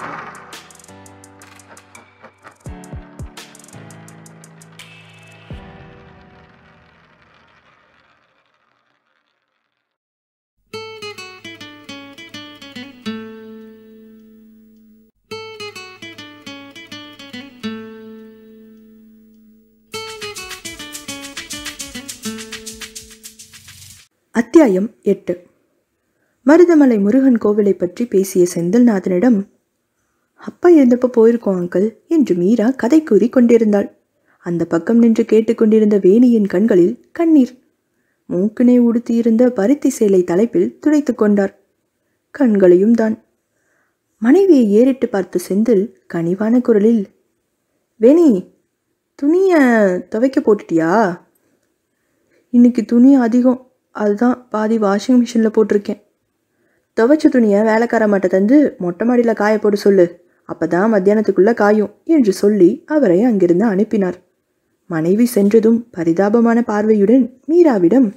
அத்தியாயம் எட்டு மருதமலை முருகன் கோவிலை பற்றி பேசிய செந்தில்நாதனிடம் அப்பா எழுந்தப்போ போயிருக்கோம் அங்கிள் என்று மீரா கதை கூறி கொண்டிருந்தாள் அந்த பக்கம் நின்று கேட்டுக்கொண்டிருந்த வேணியின் கண்களில் கண்ணீர் மூக்கினை உடுத்தியிருந்த பருத்தி சேலை தலைப்பில் துடைத்து கொண்டார் கண்களையும் தான் மனைவியை ஏறிட்டு பார்த்து செந்தில் கனிவான குரலில் வேணி துணியை துவைக்க போட்டுட்டியா இன்னைக்கு துணி அதிகம் அதுதான் பாதி வாஷிங் மிஷினில் போட்டிருக்கேன் துவைச்ச துணியை வேலைக்கார மாட்டை தந்து மொட்டை மாடியில் காய போட சொல்லு அப்பதான் மத்தியானத்துக்குள்ள காயும் என்று சொல்லி அவரை அங்கிருந்து அனுப்பினார் மனைவி சென்றதும் பரிதாபமான பார்வையுடன் மீராவிடம்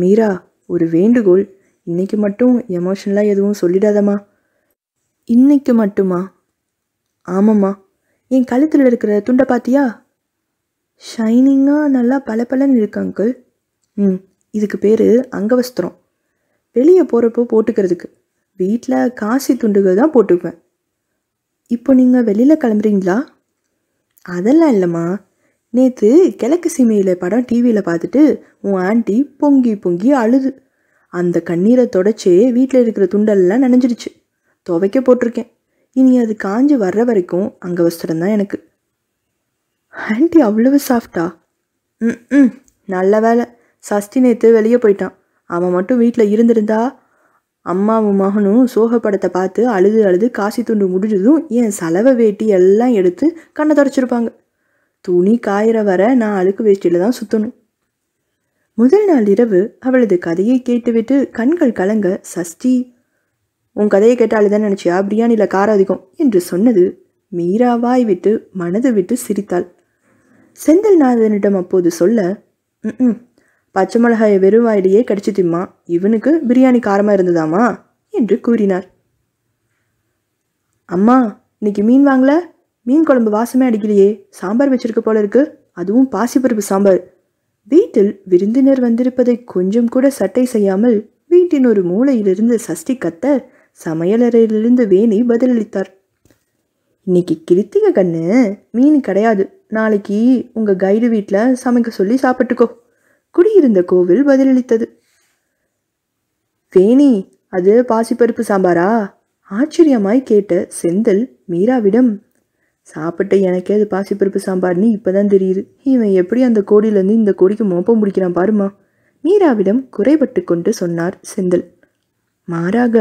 மீரா ஒரு வேண்டுகோள் இன்னைக்கு மட்டும் எமோஷனலாக எதுவும் சொல்லிடாதம்மா இன்னைக்கு மட்டுமா ஆமாம்மா என் கழுத்தில் இருக்கிற துண்டை பாத்தியா ஷைனிங்காக நல்லா பளபளன்னு இருக்கு அங்கிள் ம் இதுக்கு பேர் அங்கவஸ்திரம் வெளியே போகிறப்போ போட்டுக்கிறதுக்கு வீட்டில் காசி துண்டுகள் தான் போட்டுக்குவேன் இப்போ நீங்கள் வெளியில் கிளம்புறீங்களா அதெல்லாம் இல்லைம்மா நேற்று கிழக்கு சீமையில் படம் டிவியில் பார்த்துட்டு உன் ஆண்டி பொங்கி பொங்கி அழுது அந்த கண்ணீரை தொடச்சே வீட்டில் இருக்கிற துண்டெல்லாம் நனைஞ்சிடுச்சு துவைக்க போட்டிருக்கேன் இனி அது காஞ்சி வர்ற வரைக்கும் அங்கே வஸ்திரம் தான் எனக்கு ஆண்டி அவ்வளவு சாஃப்டா ம் ம் நல்ல வேலை சஷ்டி நேற்று வெளியே போயிட்டான் அவன் மட்டும் வீட்டில் இருந்திருந்தா அம்மாவும் மகனும் சோகப்படத்தை பார்த்து அழுது அழுது காசி துண்டு முடிஞ்சதும் என் செலவை வேட்டி எல்லாம் எடுத்து கண்ணை தொடச்சிருப்பாங்க துணி காயிற வர நான் அழுக்கு வேஷ்டியில் தான் சுற்றணும் முதல் நாள் இரவு அவளது கதையை கேட்டுவிட்டு கண்கள் கலங்க சஷ்டி உன் கதையை கேட்டாலே தான் நினச்சியா பிரியாணியில் காரம் அதிகம் என்று சொன்னது மீராவாய் விட்டு மனது விட்டு சிரித்தாள் செந்தில்நாதனிடம் அப்போது சொல்ல ம் பச்சை மிளகாயை வெறும் வாயிலேயே கடிச்சு திம்மா இவனுக்கு பிரியாணி காரமாக இருந்ததாமா என்று கூறினார் அம்மா இன்னைக்கு மீன் வாங்கல மீன் குழம்பு வாசமே அடிக்கலையே சாம்பார் வச்சிருக்க போல இருக்கு அதுவும் பாசிப்பருப்பு சாம்பார் வீட்டில் விருந்தினர் வந்திருப்பதை கொஞ்சம் கூட சட்டை செய்யாமல் வீட்டின் ஒரு மூலையிலிருந்து சஷ்டி கத்த சமையலறையிலிருந்து வேணி பதிலளித்தார் இன்னைக்கு கிருத்திக கண்ணு மீன் கிடையாது நாளைக்கு உங்கள் கைடு வீட்டில் சமைக்க சொல்லி சாப்பிட்டுக்கோ குடியிருந்த கோவில் பதிலளித்தது வேணி அது பாசிப்பருப்பு சாம்பாரா ஆச்சரியமாய் கேட்ட செந்தில் மீராவிடம் சாப்பிட்ட எனக்கே அது பாசிப்பருப்பு சாம்பார்னு இப்போதான் தெரியுது இவன் எப்படி அந்த கோடியிலேருந்து இந்த கோடிக்கு மோப்பம் முடிக்கிறான் பாருமா மீராவிடம் குறைபட்டு கொண்டு சொன்னார் செந்தில் மாறாக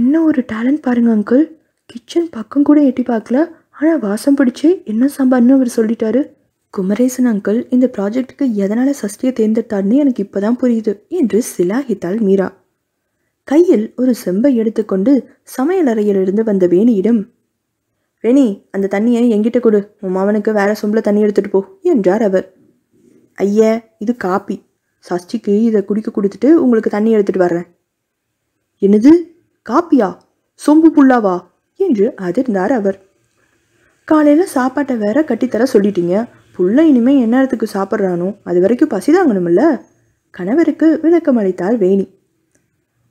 என்ன ஒரு டேலண்ட் பாருங்க அங்கிள் கிச்சன் பக்கம் கூட எட்டி பார்க்கல ஆனால் வாசம் பிடிச்சே என்ன சாம்பார்னு அவர் சொல்லிட்டாரு குமரேசன் அங்கிள் இந்த ப்ராஜெக்டுக்கு எதனால் சஷ்டியை தேர்ந்தெடுத்தார்னு எனக்கு இப்போ தான் புரியுது என்று சிலாகித்தாள் மீரா கையில் ஒரு செம்பை எடுத்துக்கொண்டு சமையலறையிலிருந்து வந்த வேணியிடம் வேணி அந்த தண்ணியை எங்கிட்ட கொடு உன் மாவனுக்கு வேற சொம்பில் தண்ணி எடுத்துட்டு போ என்றார் அவர் ஐயா இது காப்பி சஷ்டிக்கு இதை குடிக்க கொடுத்துட்டு உங்களுக்கு தண்ணி எடுத்துட்டு வர்றேன் என்னது காப்பியா சொம்பு புல்லாவா என்று அதிர்ந்தார் அவர் காலையில் சாப்பாட்டை வேற கட்டித்தர சொல்லிட்டீங்க புள்ள இனிமே எந்நேரத்துக்கு சாப்பிட்றானோ அது வரைக்கும் பசிதாங்கணுமில்ல கணவருக்கு விளக்கம் அளித்தாள் வேணி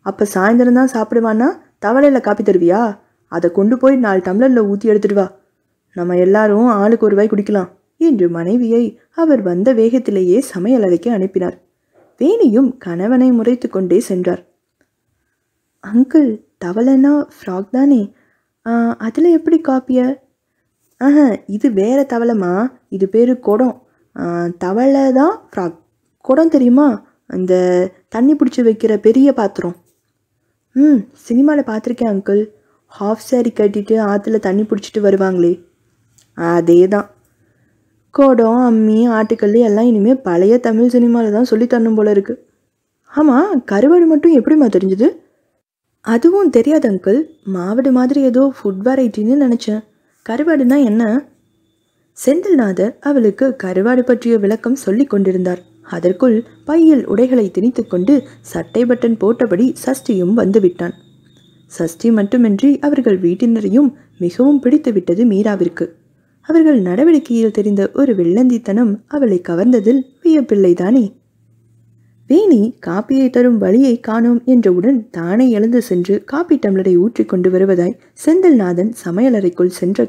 அப்போ சாயந்தரம் தான் சாப்பிடுவான்னா தவளையில் காப்பி தருவியா அதை கொண்டு போய் நாலு டம்ளரில் ஊற்றி எடுத்துடுவா நம்ம எல்லாரும் ஆளுக்கு ஒரு வாய் குடிக்கலாம் என்று மனைவியை அவர் வந்த வேகத்திலேயே சமையலறைக்கு அனுப்பினார் வேணியும் கணவனை முறைத்து கொண்டே சென்றார் அங்கிள் தவளைன்னா ஃப்ராக் தானே அதில் எப்படி காப்பியை ஆஹ இது வேறு தவளைம்மா இது பேர் குடம் தவளை தான் ஃப்ராக் குடம் தெரியுமா அந்த தண்ணி பிடிச்சி வைக்கிற பெரிய பாத்திரம் ம் சினிமாவில் பார்த்துருக்கேன் அங்கிள் ஹாஃப் சாரி கட்டிட்டு ஆற்றுல தண்ணி பிடிச்சிட்டு வருவாங்களே அதே தான் குடம் அம்மி ஆட்டுக்கல் எல்லாம் இனிமேல் பழைய தமிழ் சினிமாவில் தான் சொல்லி தரணும் போல இருக்குது ஆமாம் கருவாடு மட்டும் எப்படிம்மா தெரிஞ்சுது அதுவும் தெரியாது அங்கிள் மாவடு மாதிரி ஏதோ ஃபுட் வெரைட்டின்னு நினச்சேன் கருவாடுனா என்ன செந்தில்நாதர் அவளுக்கு கருவாடு பற்றிய விளக்கம் சொல்லிக் கொண்டிருந்தார் அதற்குள் பையில் உடைகளை திணித்துக்கொண்டு சட்டை பட்டன் போட்டபடி சஷ்டியும் வந்துவிட்டான் சஷ்டி மட்டுமின்றி அவர்கள் வீட்டினரையும் மிகவும் பிடித்துவிட்டது மீராவிற்கு அவர்கள் நடவடிக்கையில் தெரிந்த ஒரு வெள்ளந்தித்தனம் அவளை கவர்ந்ததில் வியப்பிள்ளைதானே வேணி காப்பியை தரும் வழியை காணோம் என்றவுடன் தானே எழுந்து சென்று காப்பி டம்ளரை கொண்டு வருவதாய் செந்தில்நாதன் சமையலறைக்குள் சென்ற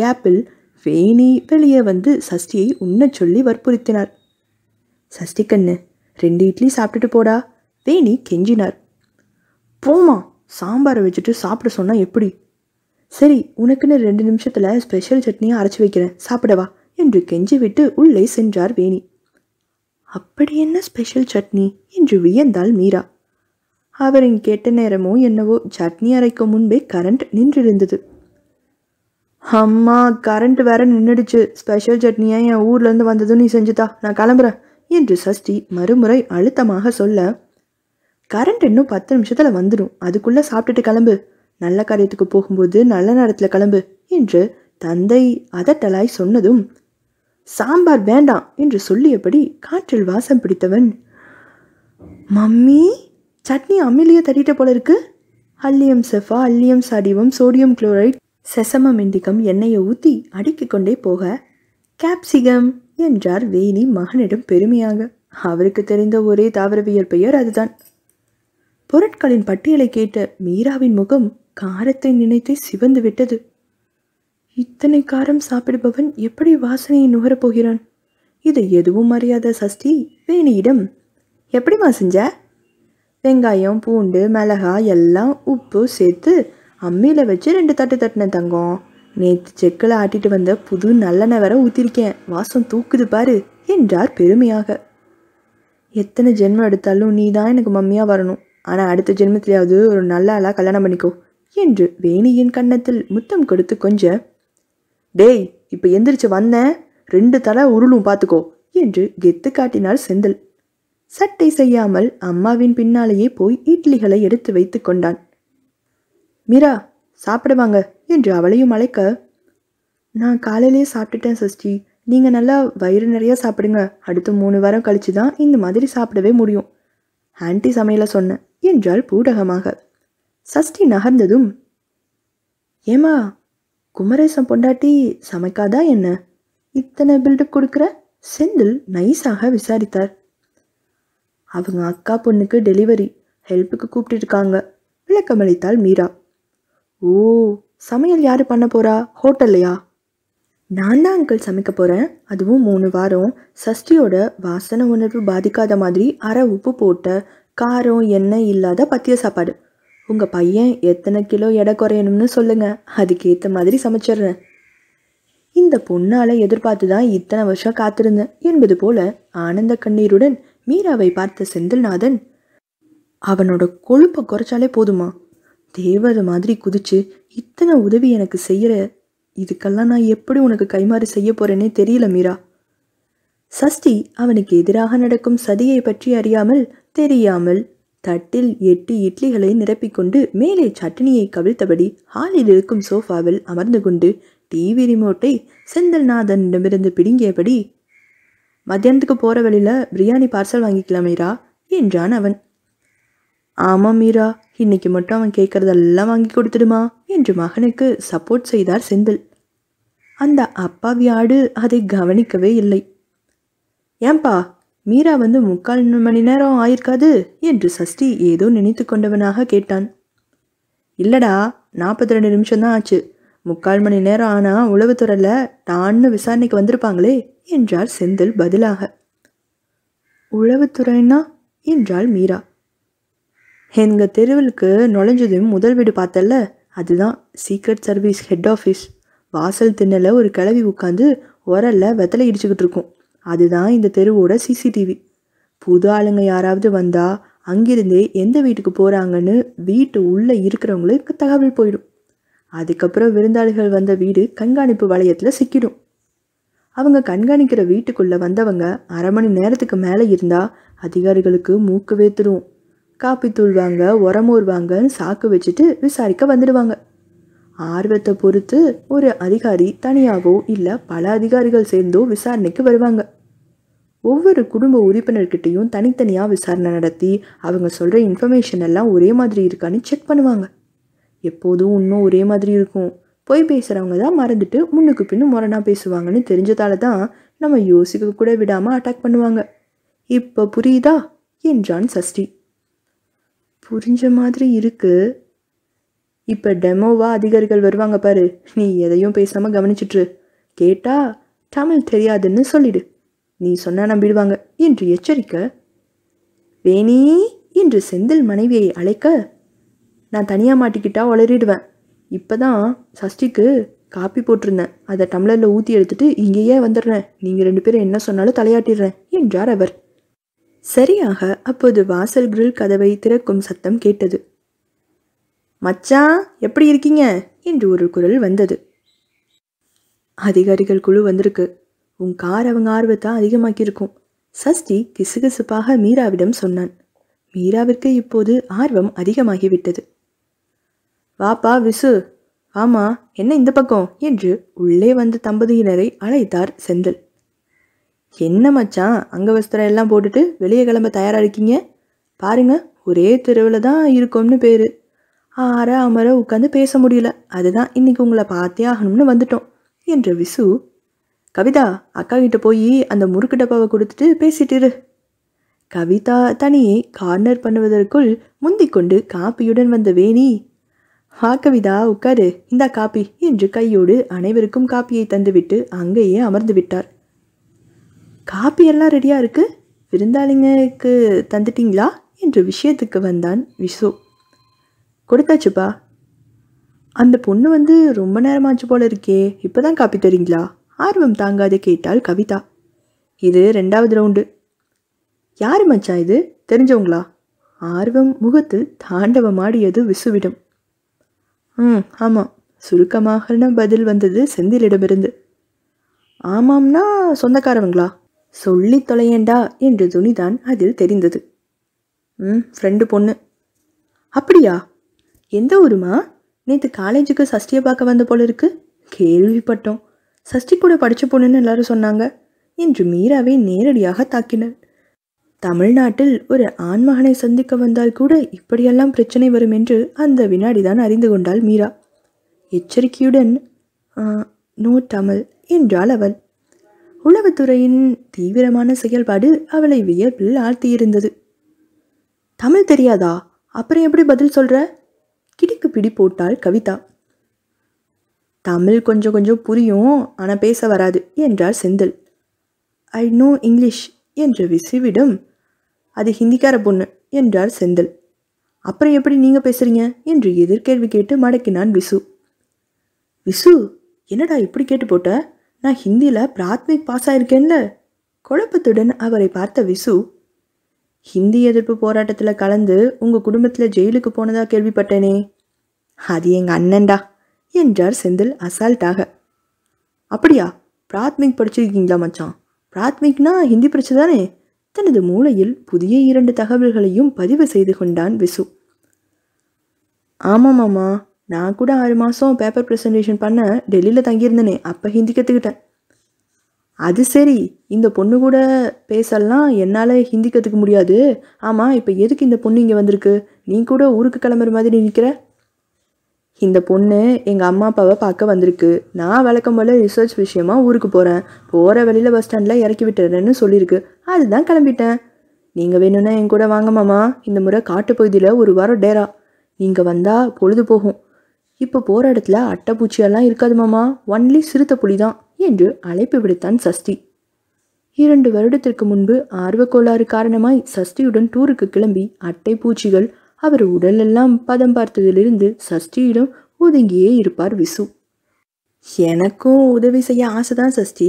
கேப்பில் வேணி வெளியே வந்து சஷ்டியை உண்ணச் சொல்லி வற்புறுத்தினார் சஷ்டி கண்ணு ரெண்டு இட்லி சாப்பிட்டுட்டு போடா வேணி கெஞ்சினார் போமா சாம்பாரை வச்சுட்டு சாப்பிட சொன்னால் எப்படி சரி உனக்குன்னு ரெண்டு நிமிஷத்தில் ஸ்பெஷல் சட்னியை அரைச்சி வைக்கிறேன் சாப்பிடவா என்று கெஞ்சிவிட்டு உள்ளே சென்றார் வேணி அப்படி என்ன ஸ்பெஷல் சட்னி என்று வியந்தாள் மீரா அவரின் கேட்ட நேரமோ என்னவோ சட்னி அரைக்கும் முன்பே கரண்ட் நின்றிருந்தது அம்மா கரண்ட் வேற நின்றுடுச்சு ஸ்பெஷல் சட்னியா என் ஊர்லேருந்து வந்ததும் நீ செஞ்சுதா நான் கிளம்புறேன் என்று சஷ்டி மறுமுறை அழுத்தமாக சொல்ல கரண்ட் இன்னும் பத்து நிமிஷத்தில் வந்துடும் அதுக்குள்ளே சாப்பிட்டுட்டு கிளம்பு நல்ல காரியத்துக்கு போகும்போது நல்ல நேரத்தில் கிளம்பு என்று தந்தை அதட்டலாய் சொன்னதும் சாம்பார் வேண்டாம் என்று சொல்லியபடி காற்றில் வாசம் பிடித்தவன் மம்மி சட்னி அம்மிலேயே தட்டிட்ட போல இருக்கு allium cepa allium sativum sodium chloride sesamum indicum எண்ணெயை ஊற்றி அடுக்கிக் கொண்டே போக கேப்சிகம் என்றார் வேணி மகனிடம் பெருமையாக அவருக்கு தெரிந்த ஒரே தாவரவியல் பெயர் அதுதான் பொருட்களின் பட்டியலை கேட்ட மீராவின் முகம் காரத்தை நினைத்து சிவந்து விட்டது இத்தனை காரம் சாப்பிடுபவன் எப்படி வாசனையை நுகரப் போகிறான் இது எதுவும் அறியாத சஷ்டி வேணியிடம் எப்படிமா செஞ்ச வெங்காயம் பூண்டு மிளகாய் எல்லாம் உப்பு சேர்த்து அம்மியில் வச்சு ரெண்டு தட்டு தட்டினேன் தங்கம் நேற்று செக்கில் ஆட்டிட்டு வந்த புது நல்லெண்ணெய் வர ஊற்றிருக்கேன் வாசம் தூக்குது பாரு என்றார் பெருமையாக எத்தனை ஜென்மம் எடுத்தாலும் நீ தான் எனக்கு மம்மியாக வரணும் ஆனால் அடுத்த ஜென்மத்திலேயாவது ஒரு நல்ல ஆளாக கல்யாணம் பண்ணிக்கோ என்று வேணியின் கன்னத்தில் முத்தம் கொடுத்து கொஞ்சம் டேய் இப்போ எந்திரிச்சு வந்தேன் ரெண்டு தலை உருளும் பார்த்துக்கோ என்று கெத்து காட்டினார் செந்தில் சட்டை செய்யாமல் அம்மாவின் பின்னாலேயே போய் இட்லிகளை எடுத்து வைத்து கொண்டான் மீரா சாப்பிடுவாங்க என்று அவளையும் அழைக்க நான் காலையிலே சாப்பிட்டுட்டேன் சஷ்டி நீங்கள் நல்லா வயிறு நிறையா சாப்பிடுங்க அடுத்த மூணு வாரம் கழிச்சு தான் இந்த மாதிரி சாப்பிடவே முடியும் ஆன்டி சமையலை சொன்னேன் என்றால் பூடகமாக சஷ்டி நகர்ந்ததும் ஏமா குமரேசம் பொண்டாட்டி சமைக்காதா என்ன இத்தனை பில்டப் கொடுக்குற செந்தில் நைஸாக விசாரித்தார் அவங்க அக்கா பொண்ணுக்கு டெலிவரி ஹெல்ப்புக்கு கூப்பிட்டுருக்காங்க விளக்கமளித்தாள் மீரா ஓ சமையல் யார் பண்ண போகிறா ஹோட்டல்லையா நான் தான் அங்கிள் சமைக்க போகிறேன் அதுவும் மூணு வாரம் சஷ்டியோட வாசனை உணர்வு பாதிக்காத மாதிரி அரை உப்பு போட்ட காரம் எண்ணெய் இல்லாத பத்திய சாப்பாடு உங்கள் பையன் எத்தனை கிலோ எடை குறையணும்னு சொல்லுங்கள் அதுக்கேற்ற மாதிரி சமைச்சிட்றேன் இந்த பொண்ணால் எதிர்பார்த்து தான் இத்தனை வருஷம் காத்திருந்தேன் என்பது போல ஆனந்த கண்ணீருடன் மீராவை பார்த்த செந்தில்நாதன் அவனோட கொழுப்பை குறைச்சாலே போதுமா தேவதை மாதிரி குதிச்சு இத்தனை உதவி எனக்கு செய்கிற இதுக்கெல்லாம் நான் எப்படி உனக்கு கைமாறு செய்ய போறேனே தெரியல மீரா சஷ்டி அவனுக்கு எதிராக நடக்கும் சதியை பற்றி அறியாமல் தெரியாமல் தட்டில் எட்டு இட்லிகளை நிரப்பிக்கொண்டு மேலே சட்னியை கவிழ்த்தபடி ஹாலில் இருக்கும் சோஃபாவில் அமர்ந்து கொண்டு டிவி ரிமோட்டை செந்தல்நாதனிடமிருந்து பிடுங்கியபடி மத்தியானத்துக்கு போகிற வழியில் பிரியாணி பார்சல் வாங்கிக்கலாமீரா என்றான் அவன் ஆமாம் மீரா இன்னைக்கு மட்டும் அவன் கேட்குறதெல்லாம் வாங்கி கொடுத்துடுமா என்று மகனுக்கு சப்போர்ட் செய்தார் செந்தில் அந்த அப்பாவி ஆடு அதை கவனிக்கவே இல்லை ஏன்பா மீரா வந்து முக்கால் மணி நேரம் ஆயிருக்காது என்று சஷ்டி ஏதோ நினைத்து கொண்டவனாக கேட்டான் இல்லடா நாற்பத்தி ரெண்டு நிமிஷம் தான் ஆச்சு முக்கால் மணி நேரம் ஆனால் உளவுத்துறையில் தான்னு விசாரணைக்கு வந்திருப்பாங்களே என்றார் செந்தில் பதிலாக உளவுத்துறைன்னா என்றாள் மீரா எங்கள் தெருவிலுக்கு நுழைஞ்சதும் முதல் வீடு பார்த்தல அதுதான் சீக்ரெட் சர்வீஸ் ஹெட் ஆஃபீஸ் வாசல் திண்ணல ஒரு கிளவி உட்காந்து உரல்ல வெத்தலை இடிச்சுக்கிட்டு இருக்கும் அதுதான் இந்த தெருவோட சிசிடிவி புது ஆளுங்க யாராவது வந்தால் அங்கிருந்தே எந்த வீட்டுக்கு போகிறாங்கன்னு வீட்டு உள்ளே இருக்கிறவங்களுக்கு தகவல் போயிடும் அதுக்கப்புறம் விருந்தாளிகள் வந்த வீடு கண்காணிப்பு வளையத்தில் சிக்கிடும் அவங்க கண்காணிக்கிற வீட்டுக்குள்ளே வந்தவங்க அரை மணி நேரத்துக்கு மேலே இருந்தால் அதிகாரிகளுக்கு மூக்கு வேத்துடும் காப்பி தூள்வாங்க உரமூர்வாங்கன்னு சாக்கு வச்சுட்டு விசாரிக்க வந்துடுவாங்க ஆர்வத்தை பொறுத்து ஒரு அதிகாரி தனியாகவோ இல்லை பல அதிகாரிகள் சேர்ந்தோ விசாரணைக்கு வருவாங்க ஒவ்வொரு குடும்ப உறுப்பினர்கிட்டையும் தனித்தனியாக விசாரணை நடத்தி அவங்க சொல்கிற இன்ஃபர்மேஷன் எல்லாம் ஒரே மாதிரி இருக்கான்னு செக் பண்ணுவாங்க எப்போதும் இன்னும் ஒரே மாதிரி இருக்கும் பொய் பேசுகிறவங்க தான் மறந்துட்டு முன்னுக்கு பின்னு முரணாக பேசுவாங்கன்னு தெரிஞ்சதால தான் நம்ம யோசிக்க கூட விடாமல் அட்டாக் பண்ணுவாங்க இப்போ புரியுதா என்றான் சஷ்டி புரிஞ்ச மாதிரி இருக்குது இப்போ டெமோவா அதிகாரிகள் வருவாங்க பாரு நீ எதையும் பேசாமல் கவனிச்சிட்ரு கேட்டா தமிழ் தெரியாதுன்னு சொல்லிடு நீ சொன்னா நம்பிடுவாங்க என்று எச்சரிக்க வேணி என்று செந்தில் மனைவியை அழைக்க நான் தனியாக மாட்டிக்கிட்டா உளறிடுவேன் இப்போ தான் சஷ்டிக்கு காப்பி போட்டிருந்தேன் அதை டம்ளரில் ஊற்றி எடுத்துட்டு இங்கேயே வந்துடுறேன் நீங்கள் ரெண்டு பேரும் என்ன சொன்னாலும் தலையாட்டிடுறேன் என்றார் அவர் சரியாக அப்போது வாசல் கிரில் கதவை திறக்கும் சத்தம் கேட்டது மச்சான் எப்படி இருக்கீங்க என்று ஒரு குரல் வந்தது அதிகாரிகள் குழு வந்திருக்கு உன் கார் அவங்க ஆர்வத்தை அதிகமாக்கியிருக்கும் சஷ்டி கிசுகிசுப்பாக மீராவிடம் சொன்னான் மீராவிற்கு இப்போது ஆர்வம் அதிகமாகிவிட்டது வாப்பா விசு ஆமா என்ன இந்த பக்கம் என்று உள்ளே வந்த தம்பதியினரை அழைத்தார் செந்தில் என்ன மச்சான் அங்கவஸ்திரம் எல்லாம் போட்டுட்டு வெளியே கிளம்ப தயாராக இருக்கீங்க பாருங்க ஒரே தெருவில் தான் இருக்கோம்னு பேர் ஆற அமர உட்காந்து பேச முடியல அதுதான் இன்னைக்கு உங்களை பார்த்தே ஆகணும்னு வந்துட்டோம் என்ற விசு கவிதா அக்கா கிட்ட போய் அந்த முறுக்கு டப்பாவை கொடுத்துட்டு பேசிட்டிரு கவிதா தனியே கார்னர் பண்ணுவதற்குள் முந்தி கொண்டு காப்பியுடன் வந்த வேணி ஆ கவிதா உட்காரு இந்தா காப்பி என்று கையோடு அனைவருக்கும் காப்பியை தந்துவிட்டு அங்கேயே அமர்ந்து விட்டார் காப்பி எல்லாம் ரெடியாக இருக்கு விருந்தாளிங்களுக்கு தந்துட்டீங்களா என்ற விஷயத்துக்கு வந்தான் விசோ கொடுத்தாச்சுப்பா அந்த பொண்ணு வந்து ரொம்ப நேரமாச்சு போல இருக்கே இப்போ தான் காப்பி தரீங்களா ஆர்வம் தாங்காத கேட்டால் கவிதா இது ரெண்டாவது ரவுண்டு யார் மச்சா இது தெரிஞ்சவங்களா ஆர்வம் முகத்தில் தாண்டவமாடியது விசுவிடம் ம் ஆமாம் சுருக்கமாகன பதில் வந்தது செந்திலிடமிருந்து ஆமாம்னா சொந்தக்காரவங்களா சொல்லி தொலையண்டா என்று துணிதான் அதில் தெரிந்தது ம் ஃப்ரெண்டு பொண்ணு அப்படியா எந்த ஊருமா நேற்று காலேஜுக்கு சஷ்டியை பார்க்க வந்த போல இருக்கு கேள்விப்பட்டோம் சஷ்டி கூட படித்த பொண்ணுன்னு எல்லாரும் சொன்னாங்க என்று மீராவை நேரடியாக தாக்கினர் தமிழ்நாட்டில் ஒரு ஆண்மகனை சந்திக்க வந்தால் கூட இப்படியெல்லாம் பிரச்சனை வரும் என்று அந்த வினாடிதான் அறிந்து கொண்டாள் மீரா எச்சரிக்கையுடன் நோ தமிழ் என்றாள் அவள் உளவுத்துறையின் தீவிரமான செயல்பாடு அவளை வியப்பில் ஆழ்த்தியிருந்தது தமிழ் தெரியாதா அப்புறம் எப்படி பதில் சொல்ற கிடிக்கு பிடி போட்டாள் கவிதா தமிழ் கொஞ்சம் கொஞ்சம் புரியும் ஆனால் பேச வராது என்றார் செந்தில் ஐ நோ இங்கிலீஷ் என்று விசிவிடம் அது ஹிந்திக்கார பொண்ணு என்றார் செந்தில் அப்புறம் எப்படி நீங்கள் பேசுகிறீங்க என்று எதிர்கேள்வி கேட்டு மடக்கினான் விசு விசு என்னடா இப்படி கேட்டு போட்ட நான் ஹிந்தியில் பிராத்மிக் பாஸ் ஆயிருக்கேன்ல குழப்பத்துடன் அவரை பார்த்த விசு ஹிந்தி எதிர்ப்பு போராட்டத்தில் கலந்து உங்கள் குடும்பத்தில் ஜெயிலுக்கு போனதாக கேள்விப்பட்டேனே அது எங்கள் அண்ணன்டா என்றார் செந்தில் அசால்ட்டாக அப்படியா பிராத்மிக் படிச்சிருக்கீங்களா மச்சான் பிராத்மிக்னா ஹிந்தி படிச்சு தனது மூளையில் புதிய இரண்டு தகவல்களையும் பதிவு செய்து கொண்டான் விசு ஆமாம் நான் கூட ஆறு மாதம் பேப்பர் ப்ரெசன்டேஷன் பண்ண டெல்லியில் தங்கியிருந்தேனே அப்போ ஹிந்தி கற்றுக்கிட்டேன் அது சரி இந்த பொண்ணு கூட பேசலாம் என்னால் ஹிந்தி கற்றுக்க முடியாது ஆமாம் இப்போ எதுக்கு இந்த பொண்ணு இங்கே வந்திருக்கு நீ கூட ஊருக்கு கிளம்புற மாதிரி நிற்கிற இந்த பொண்ணு எங்கள் அம்மா அப்பாவை பார்க்க வந்திருக்கு நான் வழக்கம் போல ரிசர்ச் விஷயமா ஊருக்கு போகிறேன் போகிற வழியில் பஸ் ஸ்டாண்டில் இறக்கி விட்டுறேன்னு சொல்லியிருக்கு அதுதான் கிளம்பிட்டேன் நீங்கள் வேணும்னா என் கூட வாங்க மாமா இந்த முறை காட்டுப்பகுதியில் பகுதியில் ஒரு வாரம் டேரா நீங்கள் வந்தால் பொழுது போகும் இப்போ போகிற இடத்துல அட்டைப்பூச்சியெல்லாம் இருக்காது மாமா ஒன்லி சிறுத்தை புலி தான் என்று அழைப்பு விடுத்தான் சஷ்டி இரண்டு வருடத்திற்கு முன்பு ஆர்வக்கோளாறு காரணமாய் சஷ்டியுடன் டூருக்கு கிளம்பி அட்டை பூச்சிகள் அவர் உடலெல்லாம் பதம் பார்த்ததிலிருந்து சஷ்டியிடம் ஒதுங்கியே இருப்பார் விசு எனக்கும் உதவி செய்ய ஆசை தான் சஷ்டி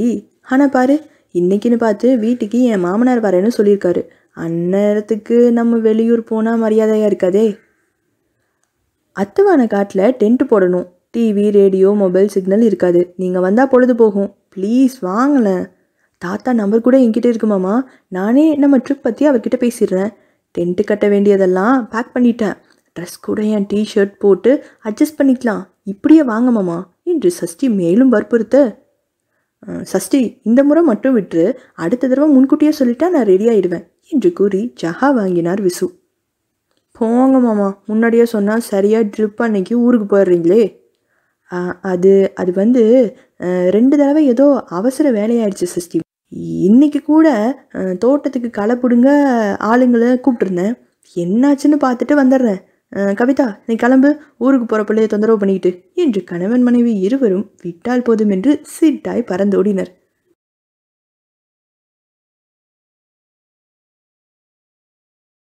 ஆனால் பாரு இன்னைக்குன்னு பார்த்து வீட்டுக்கு என் மாமனார் வரேன்னு சொல்லியிருக்காரு அந்நேரத்துக்கு நம்ம வெளியூர் போனால் மரியாதையாக இருக்காதே அத்துவான காட்டில் டென்ட் போடணும் டிவி ரேடியோ மொபைல் சிக்னல் இருக்காது நீங்கள் வந்தால் பொழுது போகும் ப்ளீஸ் வாங்களேன் தாத்தா நம்பர் கூட என்கிட்ட இருக்குமாம்மா நானே நம்ம ட்ரிப் பற்றி அவர்கிட்ட பேசிடுறேன் டென்ட்டு கட்ட வேண்டியதெல்லாம் பேக் பண்ணிட்டேன் ட்ரெஸ் கூட என் டிஷர்ட் போட்டு அட்ஜஸ்ட் பண்ணிக்கலாம் இப்படியே வாங்க என்று சஷ்டி மேலும் வற்புறுத்த சஷ்டி இந்த முறை மட்டும் விட்டு அடுத்த தடவை முன்கூட்டியே சொல்லிட்டா நான் ரெடி ஆயிடுவேன் என்று கூறி ஜஹா வாங்கினார் விசு போங்க மாமா முன்னாடியே சொன்னால் சரியாக ட்ரிப் அன்னைக்கு ஊருக்கு போயிடுறீங்களே அது அது வந்து ரெண்டு தடவை ஏதோ அவசர வேலையாயிடுச்சு சிஸ்டி இன்றைக்கி கூட தோட்டத்துக்கு களை பிடுங்க ஆளுங்களை கூப்பிட்ருந்தேன் என்னாச்சுன்னு பார்த்துட்டு வந்துடுறேன் கவிதா நீ கிளம்பு ஊருக்கு போகிற பிள்ளையை தொந்தரவு பண்ணிக்கிட்டு என்று கணவன் மனைவி இருவரும் விட்டால் போதும் என்று பறந்து ஓடினர்